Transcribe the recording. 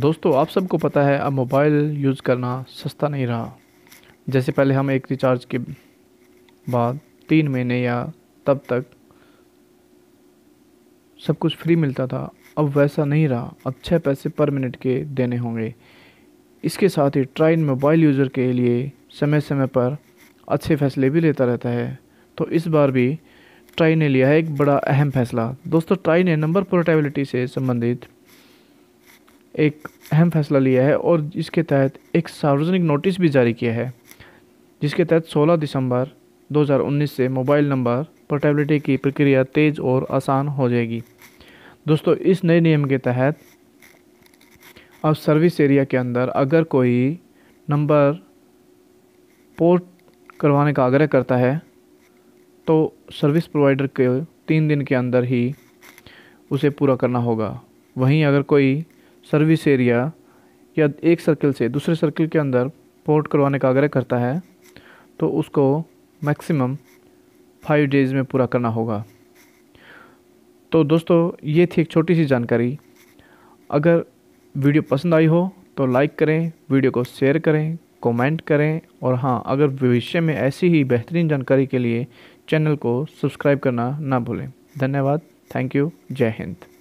दोस्तों आप सबको पता है अब मोबाइल यूज़ करना सस्ता नहीं रहा जैसे पहले हम एक रिचार्ज के बाद तीन महीने या तब तक सब कुछ फ्री मिलता था अब वैसा नहीं रहा अब छः पैसे पर मिनट के देने होंगे इसके साथ ही ट्राइन मोबाइल यूज़र के लिए समय समय पर अच्छे फैसले भी लेता रहता है तो इस बार भी ट्राई ने लिया है एक बड़ा अहम फैसला दोस्तों ट्राई ने नंबर पोर्टेबिलिटी से संबंधित एक अहम फैसला लिया है और इसके तहत एक सार्वजनिक नोटिस भी जारी किया है जिसके तहत 16 दिसंबर 2019 से मोबाइल नंबर पोर्टेबिलिटी की प्रक्रिया तेज़ और आसान हो जाएगी दोस्तों इस नए नियम के तहत अब सर्विस एरिया के अंदर अगर कोई नंबर पोर्ट करवाने का आग्रह करता है तो सर्विस प्रोवाइडर के तीन दिन के अंदर ही उसे पूरा करना होगा वहीं अगर कोई सर्विस एरिया या एक सर्कल से दूसरे सर्कल के अंदर पोर्ट करवाने का आग्रह करता है तो उसको मैक्सिमम फाइव डेज़ में पूरा करना होगा तो दोस्तों ये थी एक छोटी सी जानकारी अगर वीडियो पसंद आई हो तो लाइक करें वीडियो को शेयर करें कमेंट करें और हाँ अगर भविष्य में ऐसी ही बेहतरीन जानकारी के लिए चैनल को सब्सक्राइब करना ना भूलें धन्यवाद थैंक यू जय हिंद